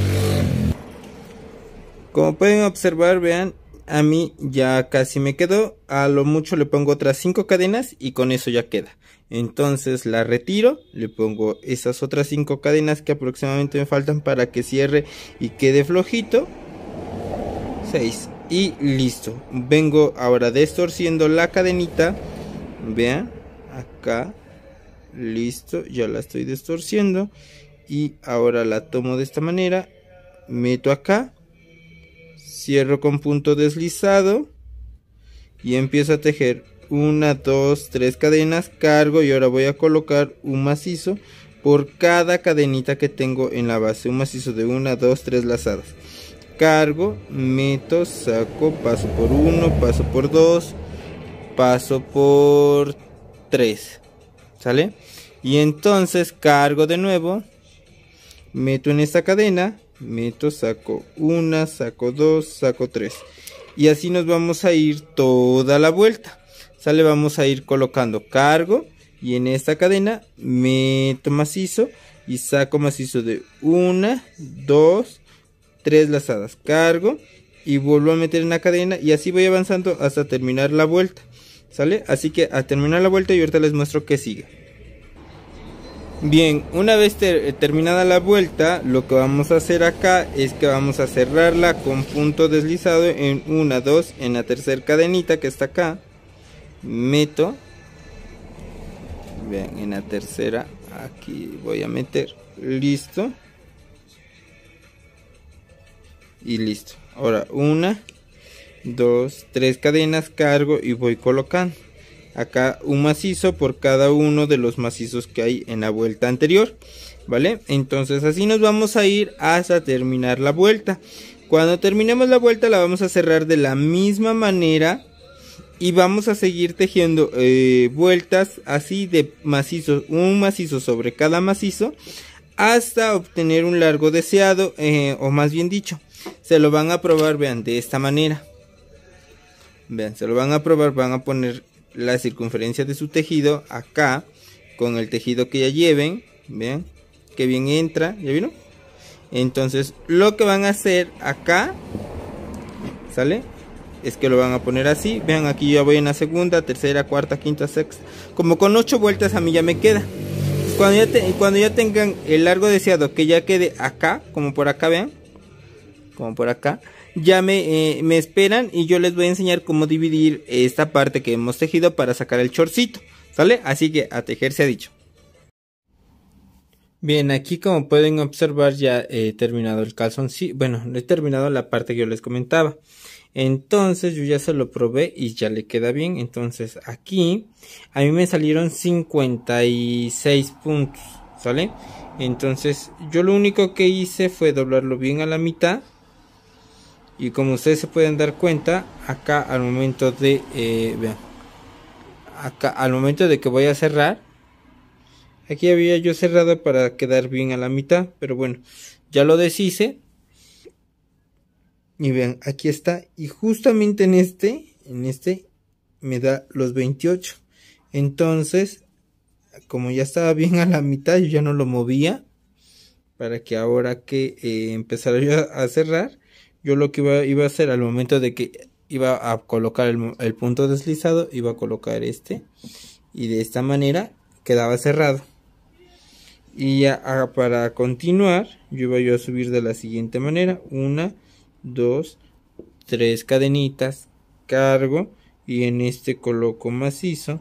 Como pueden observar, vean, a mí ya casi me quedó. A lo mucho le pongo otras 5 cadenas y con eso ya queda. Entonces la retiro, le pongo esas otras 5 cadenas que aproximadamente me faltan para que cierre y quede flojito. 6. Y listo. Vengo ahora destorciendo la cadenita. Vean, acá listo ya la estoy distorciendo y ahora la tomo de esta manera meto acá cierro con punto deslizado y empiezo a tejer una dos tres cadenas cargo y ahora voy a colocar un macizo por cada cadenita que tengo en la base un macizo de una dos tres lazadas cargo meto saco paso por uno paso por dos paso por tres ¿Sale? Y entonces cargo de nuevo, meto en esta cadena, meto, saco una, saco dos, saco tres. Y así nos vamos a ir toda la vuelta. Sale, vamos a ir colocando cargo y en esta cadena meto macizo y saco macizo de una, dos, tres lazadas. Cargo y vuelvo a meter en la cadena y así voy avanzando hasta terminar la vuelta. ¿Sale? Así que a terminar la vuelta y ahorita les muestro que sigue. Bien, una vez eh, terminada la vuelta, lo que vamos a hacer acá es que vamos a cerrarla con punto deslizado en una, dos, en la tercera cadenita que está acá. Meto. Bien, en la tercera, aquí voy a meter. Listo. Y listo. Ahora, una, dos, tres cadenas, cargo y voy colocando acá un macizo por cada uno de los macizos que hay en la vuelta anterior, ¿vale? Entonces así nos vamos a ir hasta terminar la vuelta. Cuando terminemos la vuelta la vamos a cerrar de la misma manera y vamos a seguir tejiendo eh, vueltas así de macizos, un macizo sobre cada macizo hasta obtener un largo deseado eh, o más bien dicho se lo van a probar vean de esta manera vean se lo van a probar van a poner la circunferencia de su tejido acá con el tejido que ya lleven. Vean que bien entra, ¿ya vino Entonces lo que van a hacer acá, ¿sale? Es que lo van a poner así. Vean aquí ya voy en la segunda, tercera, cuarta, quinta, sexta. Como con ocho vueltas a mí ya me queda. Cuando ya, cuando ya tengan el largo deseado que ya quede acá, como por acá, vean. Como por acá ya eh, me, esperan y yo les voy a enseñar cómo dividir esta parte que hemos tejido para sacar el chorcito, ¿sale? Así que a tejer se ha dicho. Bien, aquí como pueden observar ya he terminado el calzoncillo, bueno, he terminado la parte que yo les comentaba. Entonces yo ya se lo probé y ya le queda bien. Entonces aquí a mí me salieron 56 puntos, ¿sale? Entonces yo lo único que hice fue doblarlo bien a la mitad y como ustedes se pueden dar cuenta acá al momento de eh, vean, acá al momento de que voy a cerrar aquí había yo cerrado para quedar bien a la mitad pero bueno ya lo deshice y vean aquí está y justamente en este en este me da los 28 entonces como ya estaba bien a la mitad yo ya no lo movía para que ahora que eh, empezara yo a cerrar yo lo que iba, iba, a hacer al momento de que iba a colocar el, punto deslizado, iba a colocar este y de esta manera quedaba cerrado. Y ya, para continuar, yo iba yo a subir de la siguiente manera, una, dos, tres cadenitas, cargo y en este coloco macizo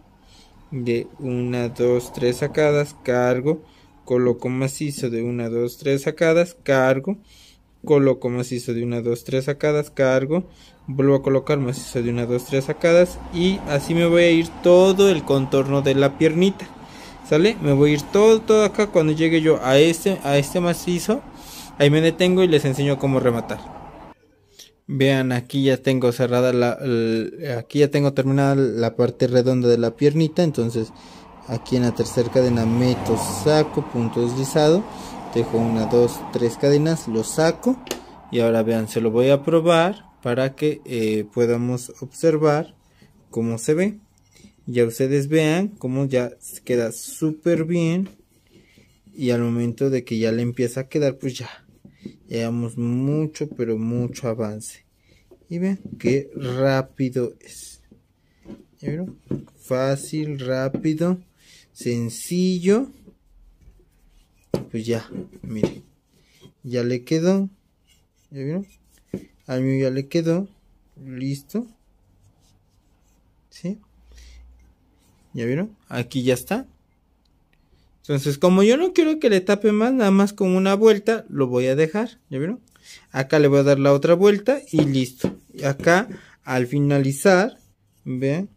de una, dos, tres sacadas, cargo, coloco macizo de una, dos, tres sacadas, cargo coloco macizo de una, dos, tres sacadas, cargo, vuelvo a colocar macizo de una, dos, tres sacadas y así me voy a ir todo el contorno de la piernita. ¿Sale? Me voy a ir todo, todo acá cuando llegue yo a este, a este macizo. Ahí me detengo y les enseño cómo rematar. Vean, aquí ya tengo cerrada la, aquí ya tengo terminada la parte redonda de la piernita, entonces aquí en la tercera cadena meto, saco, punto deslizado dejo una, dos, tres cadenas, lo saco y ahora vean, se lo voy a probar para que eh, podamos observar cómo se ve. Ya ustedes vean cómo ya queda súper bien y al momento de que ya le empieza a quedar, pues ya, llevamos mucho, pero mucho avance. Y vean qué rápido es. Fácil, rápido, sencillo pues ya, miren Ya le quedó. ¿Ya vieron? Al mío ya le quedó. Listo. ¿Sí? ¿Ya vieron? Aquí ya está. Entonces, como yo no quiero que le tape más, nada más con una vuelta, lo voy a dejar. ¿Ya vieron? Acá le voy a dar la otra vuelta y listo. Y acá, al finalizar, ven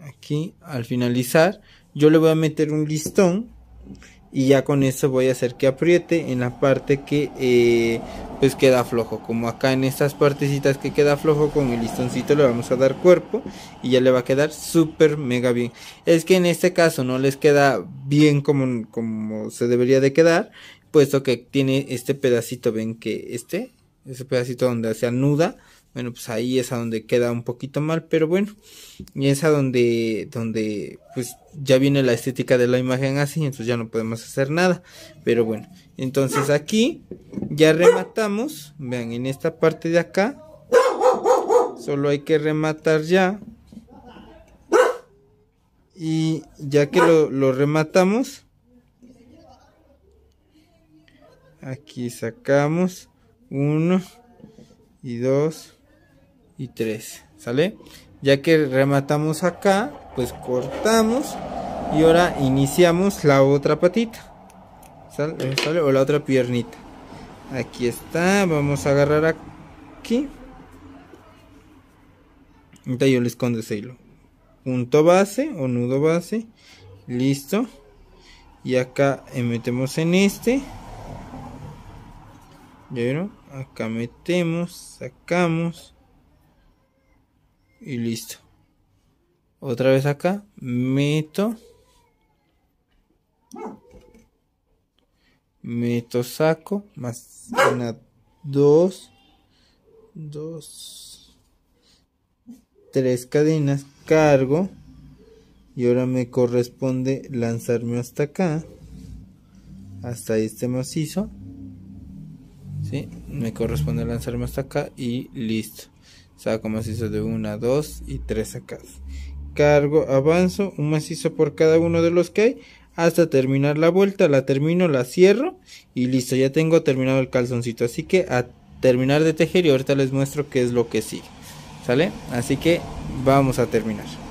Aquí, al finalizar, yo le voy a meter un listón y ya con eso voy a hacer que apriete en la parte que eh, pues queda flojo como acá en estas partecitas que queda flojo con el listoncito le vamos a dar cuerpo y ya le va a quedar súper mega bien es que en este caso no les queda bien como, como se debería de quedar puesto que tiene este pedacito ven que este ese pedacito donde se anuda bueno, pues ahí es a donde queda un poquito mal, pero bueno, y es a donde, donde pues ya viene la estética de la imagen así, entonces ya no podemos hacer nada, pero bueno, entonces aquí ya rematamos, vean, en esta parte de acá, solo hay que rematar ya, y ya que lo, lo rematamos, aquí sacamos uno y dos y 3, ¿sale? Ya que rematamos acá, pues cortamos y ahora iniciamos la otra patita, ¿sale? O la otra piernita. Aquí está, vamos a agarrar aquí. Ahorita yo le escondo ese hilo. Punto base o nudo base. Listo. Y acá eh, metemos en este. ¿Ya vieron? Acá metemos, sacamos y listo. Otra vez acá, meto, meto, saco, más una, dos, dos, tres cadenas, cargo y ahora me corresponde lanzarme hasta acá, hasta este macizo, ¿sí? me corresponde lanzarme hasta acá y listo. Saco macizo de 1, 2 y 3 acá Cargo, avanzo, un macizo por cada uno de los que hay hasta terminar la vuelta. La termino, la cierro y listo, ya tengo terminado el calzoncito. Así que a terminar de tejer y ahorita les muestro qué es lo que sigue. ¿Sale? Así que vamos a terminar.